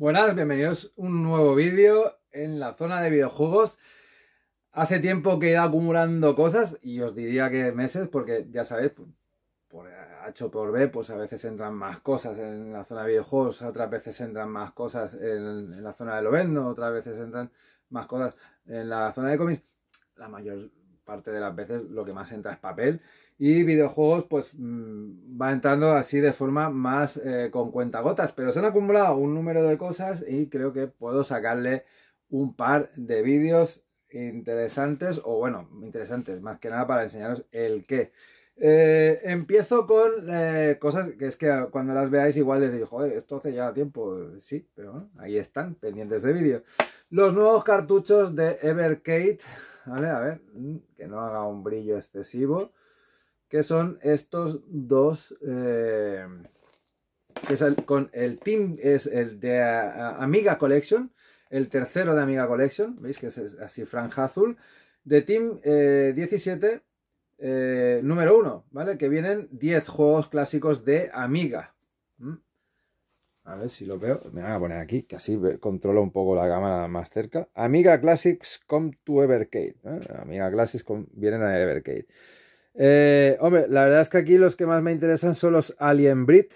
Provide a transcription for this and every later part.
Buenas, bienvenidos a un nuevo vídeo en la zona de videojuegos. Hace tiempo que he ido acumulando cosas y os diría que meses, porque ya sabéis, pues, por, H o por B, pues a veces entran más cosas en la zona de videojuegos, otras veces entran más cosas en, la zona de lo vendo, otras veces entran más cosas en la zona de cómics. La mayor parte de las veces lo que más entra es papel y videojuegos pues mm, va entrando así de forma más eh, con cuentagotas, pero se han acumulado un número de cosas y creo que puedo sacarle un par de vídeos interesantes o bueno, interesantes más que nada para enseñaros el qué. Eh, empiezo con eh, cosas que es que cuando las veáis igual decís, joder, esto hace ya tiempo, sí, pero bueno, ahí están, pendientes de vídeo. Los nuevos cartuchos de Evercade, ¿vale? A ver, mm, que no haga un brillo excesivo que son estos dos, eh, que es el, con el team, es el de Amiga Collection, el tercero de Amiga Collection, veis que es, así franja azul, de Team 17, eh, eh, número 1, ¿vale? Que vienen 10 juegos clásicos de Amiga. ¿Mm? A ver si lo veo. Me van a poner aquí, que así controlo un poco la cámara más cerca. Amiga Classics Come to Evercade. Amiga Classics vienen a Evercade. Eh, hombre, la verdad es que aquí los que más me interesan son los Alien Brit.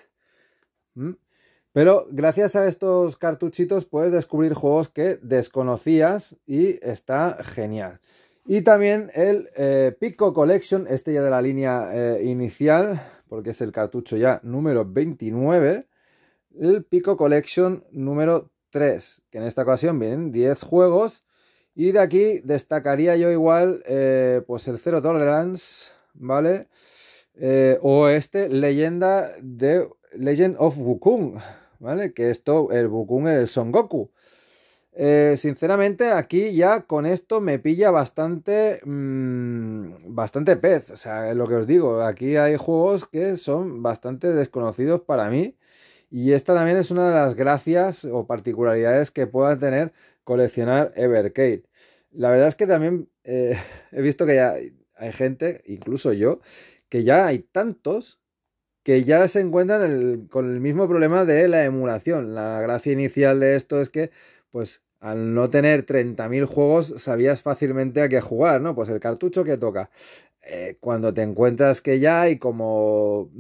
Pero gracias a estos cartuchitos puedes descubrir juegos que desconocías y está genial. Y también el eh, Pico Collection, este ya de la línea eh, inicial, porque es el cartucho ya número 29. El Pico Collection número 3, que en esta ocasión vienen 10 juegos. Y de aquí destacaría yo igual, pues el Zero Tolerance, ¿vale? Eh, o este, Leyenda de Legend of Wukong, ¿vale? Que esto, el Wukong es el Son Goku. Eh, sinceramente, aquí ya con esto me pilla bastante, mm, bastante pez. O sea, es lo que os digo, aquí hay juegos que son bastante desconocidos para mí. Y esta también es una de las gracias o particularidades que pueda tener coleccionar Evercade. La verdad es que también eh, he visto que ya hay gente, incluso yo, que ya hay tantos que ya se encuentran con el mismo problema de la emulación. La gracia inicial de esto es que, pues, al no tener 30.000 juegos, sabías fácilmente a qué jugar, ¿no? Pues el cartucho que toca. Eh, cuando te encuentras que ya hay como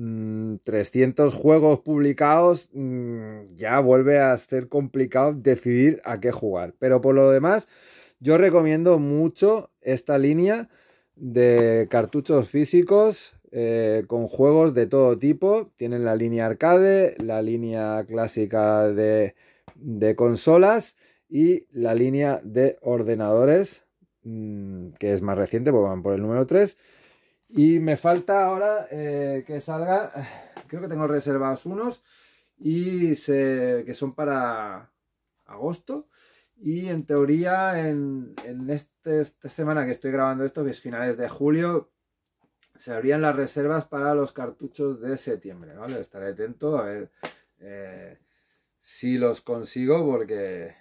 300 mm, juegos publicados, mm, ya vuelve a ser complicado decidir a qué jugar. Pero por lo demás, yo recomiendo mucho esta línea de cartuchos físicos eh, con juegos de todo tipo. Tienen la línea arcade, la línea clásica de, de consolas y la línea de ordenadores, mm, que es más reciente, porque van por el número 3. Y me falta ahora eh, que salga, creo que tengo reservados unos, y que son para agosto y en teoría, en, este, esta semana que estoy grabando esto, que es finales de julio, se abrían las reservas para los cartuchos de septiembre, ¿vale? Estaré atento a ver eh, si los consigo porque,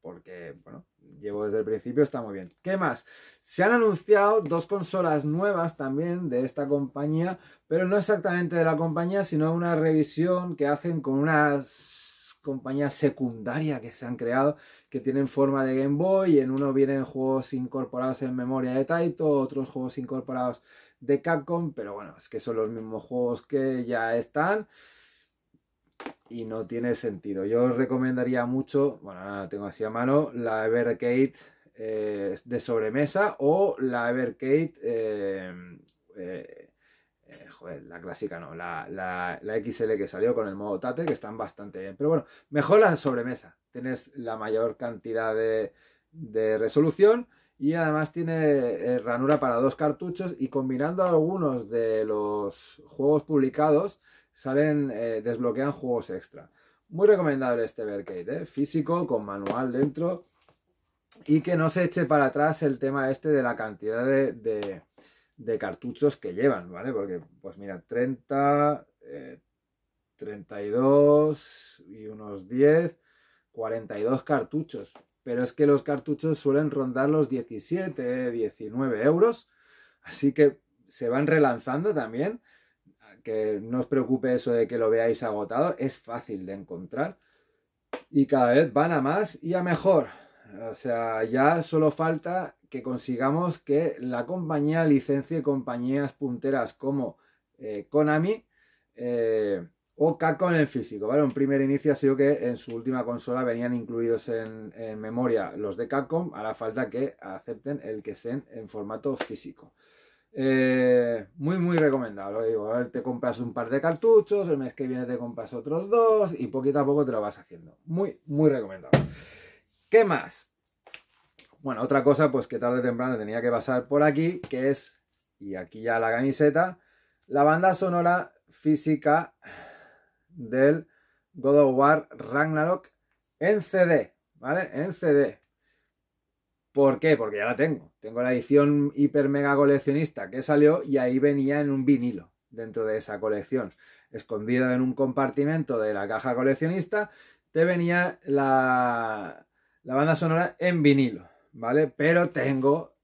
porque, bueno, llevo desde el principio, está muy bien. ¿Qué más? Se han anunciado dos consolas nuevas también de esta compañía, pero no exactamente de la compañía, sino una revisión que hacen con unas compañía secundaria que se han creado que tienen forma de Game Boy. En uno vienen juegos incorporados en memoria de Taito, otros juegos incorporados de Capcom, pero bueno, es que son los mismos juegos que ya están y no tiene sentido. Yo recomendaría mucho, bueno, tengo así a mano, la Evercade eh, de sobremesa o la Evercade. Eh, eh, eh, la clásica no, la, XL que salió con el modo Tate, que están bastante bien. Pero bueno, mejor la sobremesa. Tienes la mayor cantidad de, resolución y además tiene eh, ranura para dos cartuchos y combinando algunos de los juegos publicados salen eh, desbloquean juegos extra muy recomendable este Vercade, ¿eh? físico con manual dentro y que no se eche para atrás el tema este de la cantidad de, de cartuchos que llevan, ¿vale? Porque, pues mira, 30, 32 eh, y unos 10, 42 cartuchos. Pero es que los cartuchos suelen rondar los 17, 19 euros. Así que se van relanzando también. Que no os preocupe eso de que lo veáis agotado. Es fácil de encontrar. Y cada vez van a más y a mejor. O sea, ya solo falta que consigamos que la compañía licencie compañías punteras como eh, Konami eh, o Capcom en físico, ¿vale? Un primer inicio ha sido que en su última consola venían incluidos en, memoria los de Capcom, hará falta que acepten el que estén en formato físico. Eh, muy, muy recomendable. te compras un par de cartuchos, el mes que viene te compras otros dos y poquito a poco te lo vas haciendo. Muy, muy recomendable. ¿Qué más? Bueno, otra cosa pues que tarde o temprano tenía que pasar por aquí, que es, y aquí ya la camiseta, la banda sonora física del God of War Ragnarok en CD, ¿vale? En CD. ¿Por qué? Porque ya la tengo. Tengo la edición hiper mega coleccionista que salió y ahí venía en un vinilo dentro de esa colección. escondida en un compartimento de la caja coleccionista, te venía la, la banda sonora en vinilo, ¿vale? Pero tengo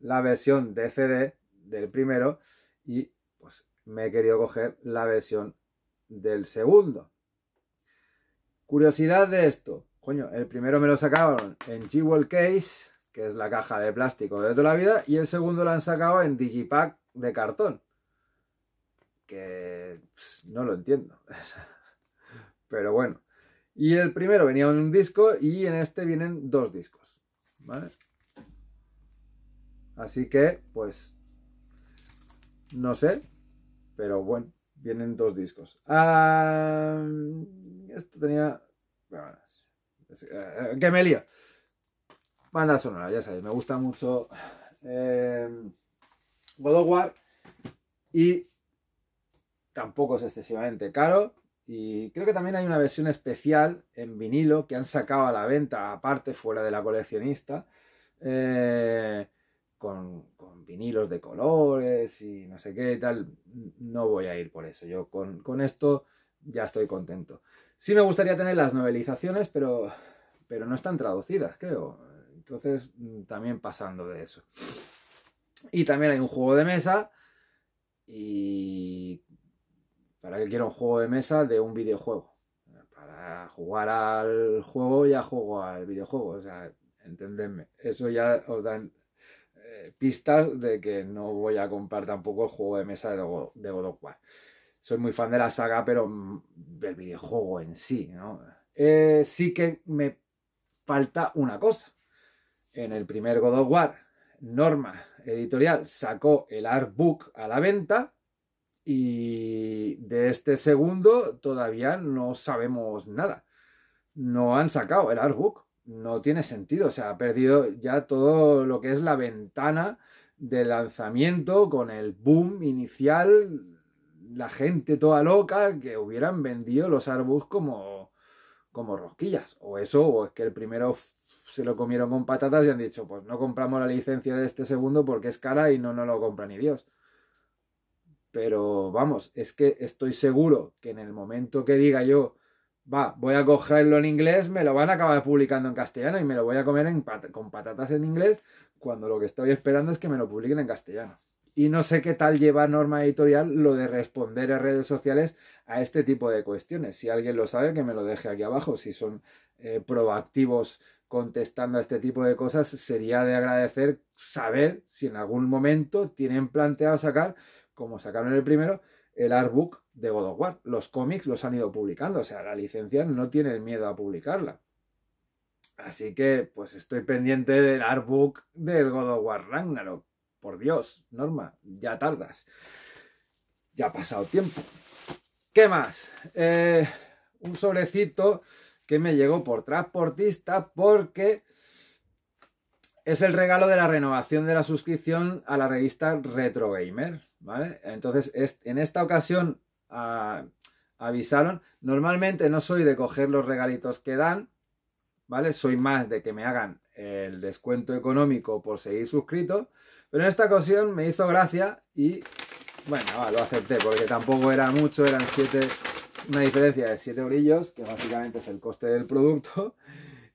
la versión de CD del primero y pues me he querido coger la versión del segundo. Curiosidad de esto, coño, el primero me lo sacaron en Jewel Case, que es la caja de plástico de toda la vida, y el segundo la han sacado en Digipack de cartón. Que no lo entiendo. Pero bueno, y el primero venía en un disco y en este vienen dos discos. ¿vale? Así que, pues, no sé, pero bueno, vienen dos discos. Ah, esto tenía... Eh, que me lía? Banda sonora, ya sabéis, me gusta mucho eh, War y tampoco es excesivamente caro, y creo que también hay una versión especial en vinilo que han sacado a la venta, aparte fuera de la coleccionista, eh, con, con, vinilos de colores y no sé qué y tal. No voy a ir por eso. Yo con, esto ya estoy contento. Sí me gustaría tener las novelizaciones, pero, pero no están traducidas, creo. Entonces, mm, también pasando de eso. Y también hay un juego de mesa y para qué quiero un juego de mesa de un videojuego. Para jugar al juego ya juego al videojuego. O sea, entendedme. Eso ya os dan eh, pistas de que no voy a comprar tampoco el juego de mesa de, God, of War. Soy muy fan de la saga, pero mm, del videojuego en sí, ¿no? Eh, sí que me falta una cosa. En el primer God of War, Norma Editorial sacó el artbook a la venta y de este segundo todavía no sabemos nada. No han sacado el artbook. No tiene sentido. O sea, ha perdido ya todo lo que es la ventana de lanzamiento con el boom inicial. La gente toda loca que hubieran vendido los artbooks como, como rosquillas. O eso, o es que el primero se lo comieron con patatas y han dicho, pues no compramos la licencia de este segundo porque es cara y no nos lo compra ni Dios. Pero vamos, es que estoy seguro que en el momento que diga yo, va, voy a cogerlo en inglés, me lo van a acabar publicando en castellano y me lo voy a comer con patatas en inglés, cuando lo que estoy esperando es que me lo publiquen en castellano. Y no sé qué tal lleva norma editorial lo de responder a redes sociales a este tipo de cuestiones. Si alguien lo sabe, que me lo deje aquí abajo. Si son eh, proactivos contestando a este tipo de cosas, sería de agradecer saber si en algún momento tienen planteado sacar como sacaron el primero, el artbook de God of War. Los cómics los han ido publicando, o sea, la licencia no tiene miedo a publicarla. Así que, pues estoy pendiente del artbook del God of War Ragnarok. Por Dios, Norma, ya tardas. Ya ha pasado tiempo. ¿Qué más? Eh, un sobrecito que me llegó por transportista porque es el regalo de la renovación de la suscripción a la revista Retro Gamer. Entonces, en esta ocasión ah, avisaron. Normalmente no soy de coger los regalitos que dan, ¿vale? Soy más de que me hagan el descuento económico por seguir suscrito, pero en esta ocasión me hizo gracia y, bueno, lo acepté, porque tampoco era mucho, eran 7, una diferencia de 7 orillos que básicamente es el coste del producto.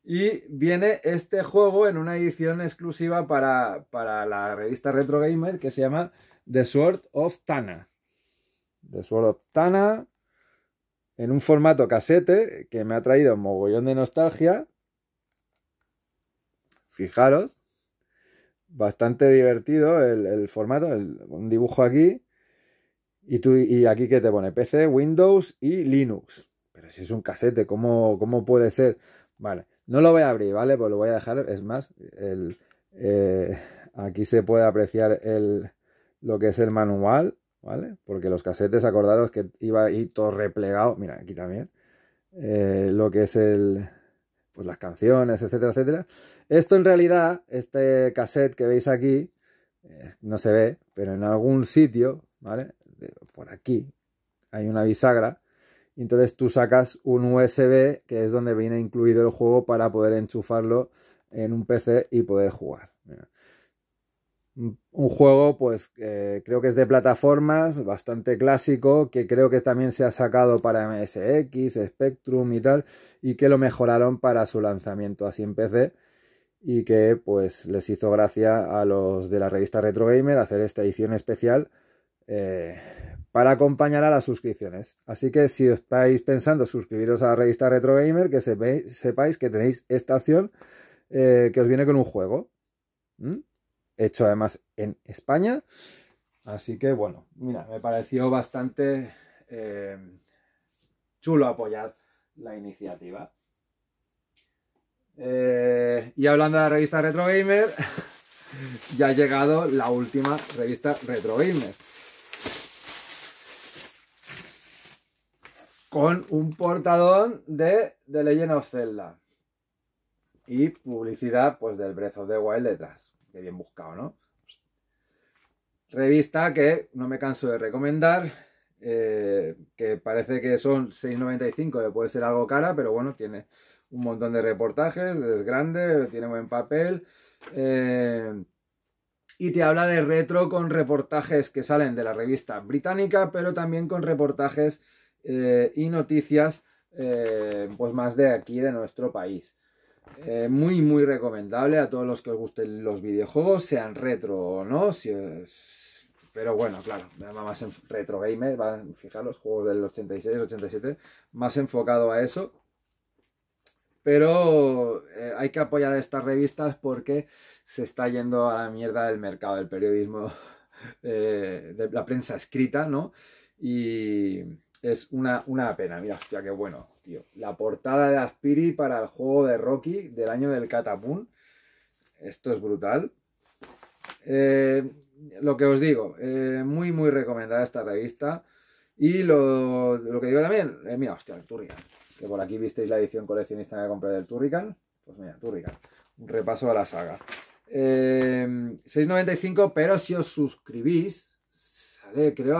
Y viene este juego en una edición exclusiva para, para la revista Retro Gamer que se llama The Sword of Tana. The Sword of Tana en un formato casete que me ha traído un mogollón de nostalgia. Fijaros, bastante divertido el, formato, un dibujo aquí. Y, tú, y aquí que te pone PC, Windows y Linux. Pero si es un casete, ¿cómo, ¿cómo, puede ser? Vale, no lo voy a abrir, ¿vale? Pues lo voy a dejar, es más, eh, aquí se puede apreciar el, lo que es el manual, ¿vale? Porque los casetes, acordaros que iba ahí todo replegado, mira, aquí también, eh, lo que es el, pues las canciones, etcétera, etcétera. Esto en realidad, este cassette que veis aquí, eh, no se ve, pero en algún sitio, ¿vale? por aquí hay una bisagra. Y entonces tú sacas un USB, que es donde viene incluido el juego, para poder enchufarlo en un PC y poder jugar un juego, pues creo que es de plataformas, bastante clásico, que creo que también se ha sacado para MSX, Spectrum y tal, y que lo mejoraron para su lanzamiento así en PC, y que pues les hizo gracia a los de la revista Retro Gamer hacer esta edición especial eh, para acompañar a las suscripciones. Así que si os estáis pensando suscribiros a la revista Retro Gamer, que sepáis, que tenéis esta opción eh, que os viene con un juego. ¿Mm? hecho además en España. Así que bueno, mira, me pareció bastante eh, chulo apoyar la iniciativa. Eh, y hablando de la revista Retro Gamer, ya ha llegado la última revista Retro Gamer. Con un portadón de The Legend of Zelda. Y publicidad pues del Breath de the Wild detrás qué bien buscado, ¿no? Revista que no me canso de recomendar, eh, que parece que son 6,95, puede ser algo cara, pero bueno, tiene un montón de reportajes, es grande, tiene buen papel. Eh, y te habla de retro con reportajes que salen de la revista británica, pero también con reportajes eh, y noticias pues más de aquí, de nuestro país. Eh, muy, muy recomendable a todos los que os gusten los videojuegos, sean retro o no. Pero bueno, claro, más en retro gamer, fijaros, juegos del 86, 87, más enfocado a eso. Pero eh, hay que apoyar a estas revistas porque se está yendo a la mierda del mercado, del periodismo, eh, de la prensa escrita, ¿no? Y es una, una pena, mira, hostia, qué bueno. La portada de Aspiri para el juego de Rocky del año del Catapun. Esto es brutal. Eh, lo que os digo, eh, muy, muy recomendada esta revista. Y lo, que digo también, eh, mira, hostia, el Turrican. Que por aquí visteis la edición coleccionista que compré del Turrican. Pues mira, Turrican. Un repaso a la saga. 6.95, pero si os suscribís, sale, creo,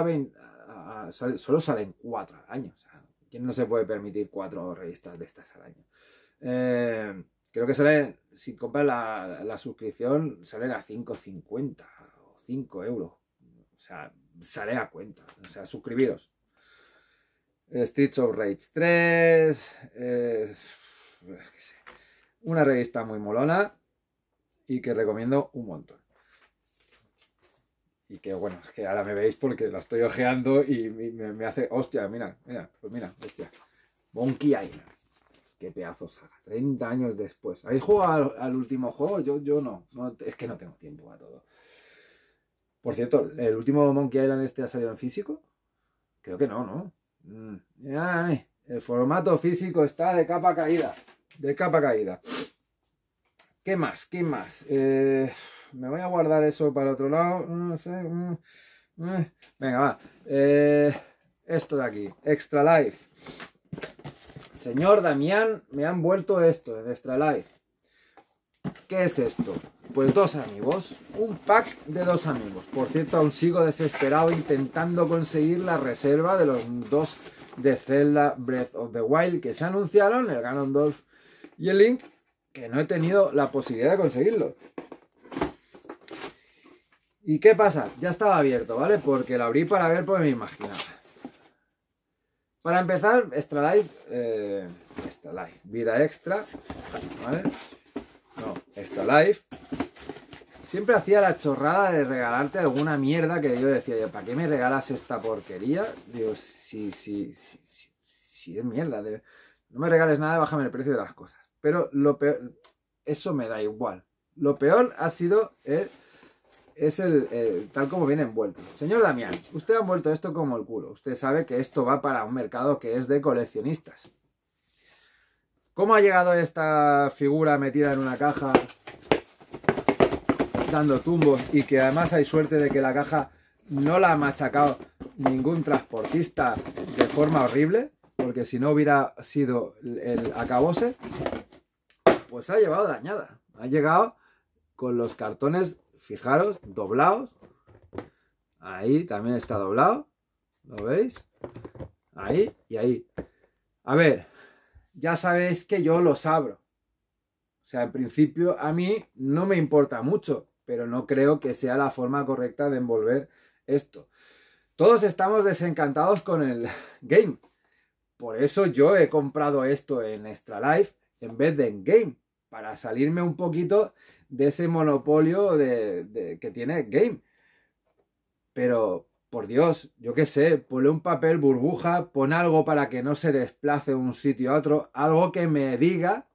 a solo salen 4 años, ¿Quién no se puede permitir cuatro revistas de estas al año? Eh, creo que salen, si compras la, suscripción, salen a 5,50 o 5 euros. O sea, sale a cuenta. O sea, suscribiros. Streets of Rage 3. Eh, Una revista muy molona y que recomiendo un montón y que bueno, es que ahora me veis porque la estoy ojeando y me, hace, hostia, mira, mira, pues mira, hostia, Monkey Island, qué pedazo saga, 30 años después, ¿habéis jugado al, último juego? Yo, yo no. es que no tengo tiempo a todo. Por cierto, ¿el último Monkey Island este ha salido en físico? Creo que no, ¿no? Mm. el formato físico está de capa caída, de capa caída. ¿Qué más? ¿Qué más? Eh me voy a guardar eso para otro lado. No mm, sé. Mm, mm. Venga, va. Eh, esto de aquí, Extra Life. Señor Damián, me han vuelto esto en Extra Life. ¿Qué es esto? Pues dos amigos, un pack de dos amigos. Por cierto, aún sigo desesperado intentando conseguir la reserva de los dos de Zelda Breath of the Wild que se anunciaron, el Ganondorf y el Link, que no he tenido la posibilidad de conseguirlo. ¿Y qué pasa? Ya estaba abierto, ¿vale? Porque lo abrí para ver, pues me imaginaba. Para empezar, Extra Life, Extra eh, Vida Extra, ¿vale? No, Extra Life. Siempre hacía la chorrada de regalarte alguna mierda que yo decía, yo, ¿para qué me regalas esta porquería? Digo, sí, sí, sí, sí, es mierda. No me regales nada, bájame el precio de las cosas. Pero lo peor, eso me da igual. Lo peor ha sido el es el, eh, tal como viene envuelto. Señor Damián, usted ha envuelto esto como el culo. Usted sabe que esto va para un mercado que es de coleccionistas. ¿Cómo ha llegado esta figura metida en una caja dando tumbos y que además hay suerte de que la caja no la ha machacado ningún transportista de forma horrible? Porque si no hubiera sido el acabose, pues ha llevado dañada. Ha llegado con los cartones Fijaros, doblados. Ahí también está doblado. ¿Lo veis? Ahí y ahí. A ver, ya sabéis que yo los abro. O sea, en principio a mí no me importa mucho, pero no creo que sea la forma correcta de envolver esto. Todos estamos desencantados con el game. Por eso yo he comprado esto en Extra Life en vez de en game, para salirme un poquito de ese monopolio de, que tiene Game. Pero, por Dios, yo qué sé, ponle un papel burbuja, pon algo para que no se desplace de un sitio a otro, algo que me diga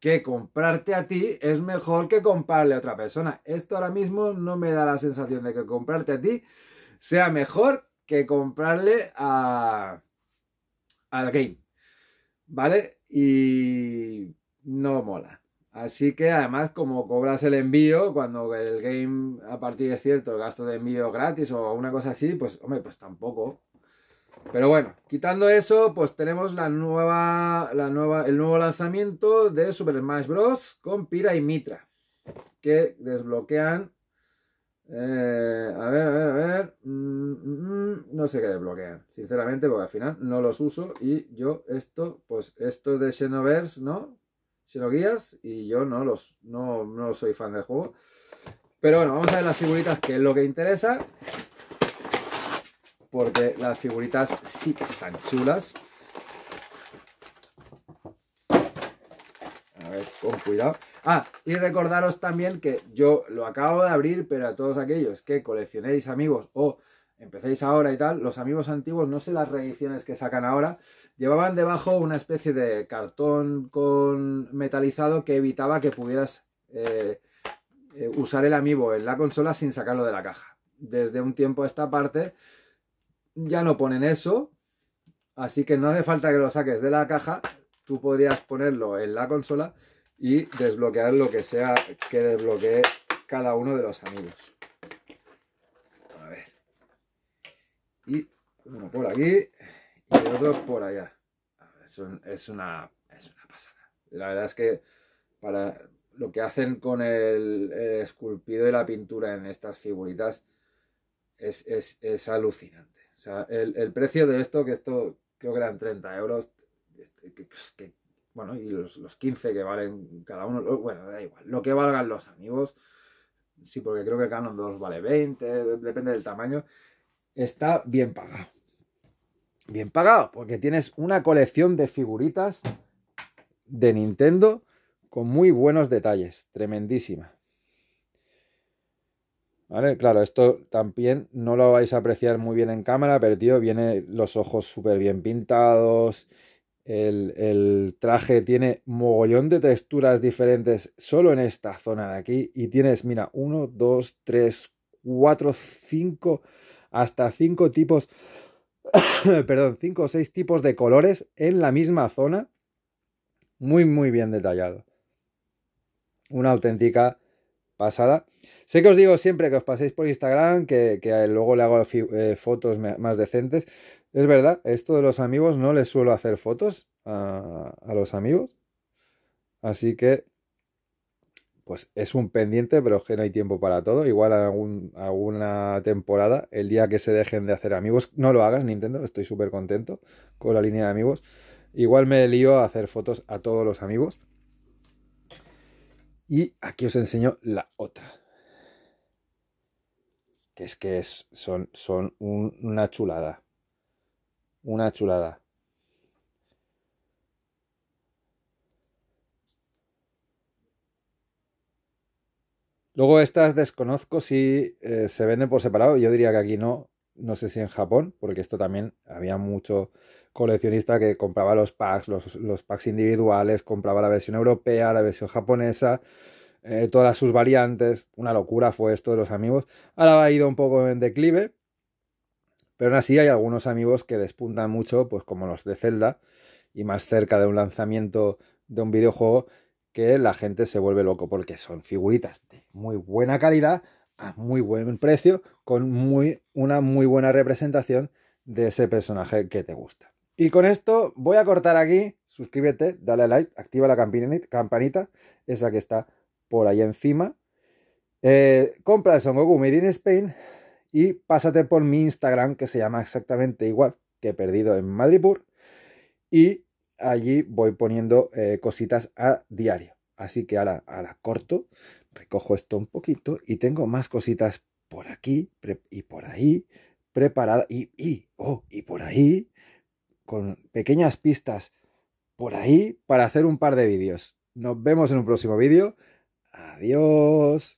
que comprarte a ti es mejor que comprarle a otra persona. Esto ahora mismo no me da la sensación de que comprarte a ti sea mejor que comprarle a al game. ¿Vale? Y no mola. Así que además como cobras el envío, cuando el game a partir de cierto gasto de envío gratis o una cosa así, pues hombre, pues tampoco. Pero bueno, quitando eso, pues tenemos la nueva, nueva, el nuevo lanzamiento de Super Smash Bros. con Pira y Mitra, que desbloquean... Eh, a ver, a ver, a ver... Mm, mm, mm, no sé qué desbloquean, sinceramente, porque al final no los uso y yo esto, pues esto de Xenoverse, ¿no? lo guías y yo no, los, no, soy fan del juego. Pero bueno, vamos a ver las figuritas, que es lo que interesa. Porque las figuritas sí están chulas. A ver, con cuidado. Ah, y recordaros también que yo lo acabo de abrir, pero a todos aquellos que coleccionéis amigos o... Empecéis ahora y tal, los amigos antiguos, no sé las reediciones que sacan ahora, llevaban debajo una especie de cartón con metalizado que evitaba que pudieras eh, eh, usar el amiibo en la consola sin sacarlo de la caja. Desde un tiempo esta parte ya no ponen eso, así que no hace falta que lo saques de la caja, tú podrías ponerlo en la consola y desbloquear lo que sea que desbloquee cada uno de los amigos. Y uno por aquí y otro por allá. Es, una, pasada. La verdad es que para lo que hacen con el, esculpido y la pintura en estas figuritas es, alucinante. O sea, el, precio de esto, que esto creo que eran 30 euros, este, bueno, y los, los 15 que valen cada uno, bueno, da igual, lo que valgan los amigos, sí, porque creo que Canon 2 vale 20, depende del tamaño está bien pagado. Bien pagado, porque tienes una colección de figuritas de Nintendo con muy buenos detalles, tremendísima. Claro, esto también no lo vais a apreciar muy bien en cámara, pero tío, viene los ojos súper bien pintados, el, el, traje tiene mogollón de texturas diferentes solo en esta zona de aquí y tienes, mira, 1, 2, 3, 4, 5 hasta cinco tipos, perdón, cinco o seis tipos de colores en la misma zona. Muy, muy bien detallado. Una auténtica pasada. Sé que os digo siempre que os paséis por Instagram, que, luego le hago eh, fotos más decentes. Es verdad, esto de los amigos no les suelo hacer fotos a, a los amigos. Así que pues es un pendiente, pero es que no hay tiempo para todo. Igual alguna temporada, el día que se dejen de hacer amigos, no lo hagas, Nintendo, estoy súper contento con la línea de amigos. Igual me lío a hacer fotos a todos los amigos. Y aquí os enseño la otra. Que es que son, son una chulada. Una chulada. Luego estas desconozco si eh, se venden por separado. Yo diría que aquí no. No sé si en Japón, porque esto también había mucho coleccionista que compraba los packs, los, packs individuales, compraba la versión europea, la versión japonesa, eh, todas sus variantes. Una locura fue esto de los amigos. Ahora ha ido un poco en declive, pero aún así hay algunos amigos que despuntan mucho, pues como los de Zelda, y más cerca de un lanzamiento de un videojuego que la gente se vuelve loco porque son figuritas de muy buena calidad, a muy buen precio, con muy, una muy buena representación de ese personaje que te gusta. Y con esto voy a cortar aquí. Suscríbete, dale like, activa la campanita, esa que está por ahí encima. Eh, compra el Son Goku Made in Spain y pásate por mi Instagram que se llama exactamente igual que Perdido en Madrid. y allí voy poniendo eh, cositas a diario. Así que ahora, la corto, recojo esto un poquito y tengo más cositas por aquí y por ahí preparadas. Y, y, oh, y por ahí, con pequeñas pistas por ahí para hacer un par de vídeos. Nos vemos en un próximo vídeo. Adiós.